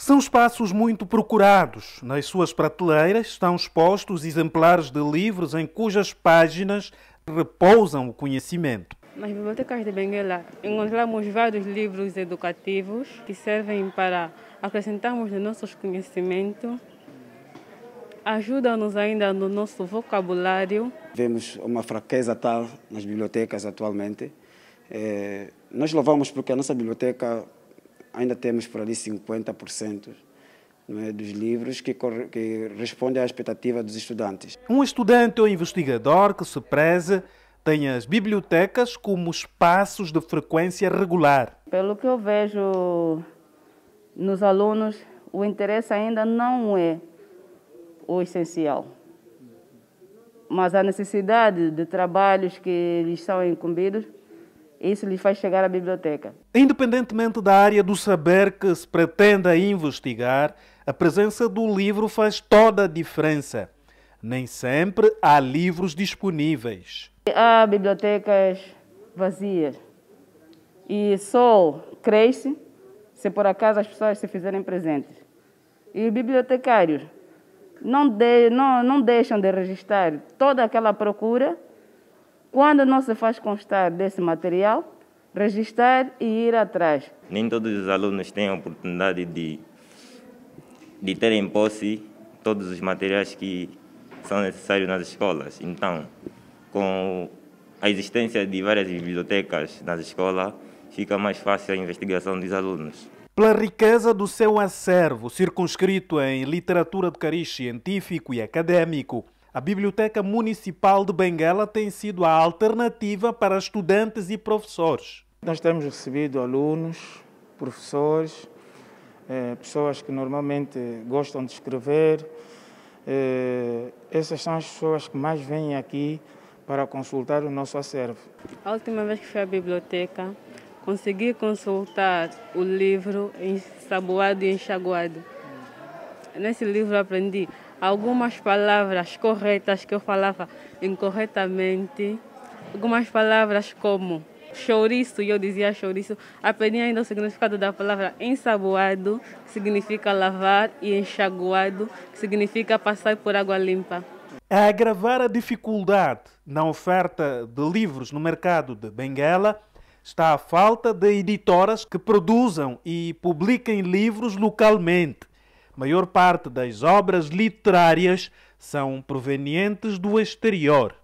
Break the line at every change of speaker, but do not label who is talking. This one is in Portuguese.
São espaços muito procurados. Nas suas prateleiras estão expostos exemplares de livros em cujas páginas repousam o conhecimento.
Nas bibliotecas de Benguela encontramos vários livros educativos que servem para acrescentarmos de nossos conhecimentos, ajudam-nos ainda no nosso vocabulário.
Vemos uma fraqueza tal nas bibliotecas atualmente. É, nós louvamos porque a nossa biblioteca ainda temos por ali 50% é, dos livros que, que respondem à expectativa dos estudantes.
Um estudante ou investigador que se preze tem as bibliotecas como espaços de frequência regular.
Pelo que eu vejo nos alunos, o interesse ainda não é o essencial. Mas a necessidade de trabalhos que lhes são incumbidos isso lhe faz chegar à biblioteca.
Independentemente da área do saber que se pretenda investigar, a presença do livro faz toda a diferença. Nem sempre há livros disponíveis.
Há bibliotecas vazias. E só cresce se por acaso as pessoas se fizerem presentes. E bibliotecários não, de, não, não deixam de registrar toda aquela procura quando não se faz constar desse material, registrar e ir atrás.
Nem todos os alunos têm a oportunidade de, de ter em posse todos os materiais que são necessários nas escolas. Então, com a existência de várias bibliotecas nas escolas, fica mais fácil a investigação dos alunos.
Pela riqueza do seu acervo, circunscrito em literatura de cariz científico e acadêmico, a Biblioteca Municipal de Benguela tem sido a alternativa para estudantes e professores. Nós temos recebido alunos, professores, eh, pessoas que normalmente gostam de escrever. Eh, essas são as pessoas que mais vêm aqui para consultar o nosso acervo.
A última vez que fui à biblioteca, consegui consultar o livro Ensaboado e Enxaguado. Nesse livro aprendi algumas palavras corretas que eu falava incorretamente, algumas palavras como chouriço, e eu dizia chouriço, aprendi ainda o significado da palavra ensaboado, que significa lavar, e enxaguado, que significa passar por água limpa.
A agravar a dificuldade na oferta de livros no mercado de Benguela está a falta de editoras que produzam e publiquem livros localmente maior parte das obras literárias são provenientes do exterior.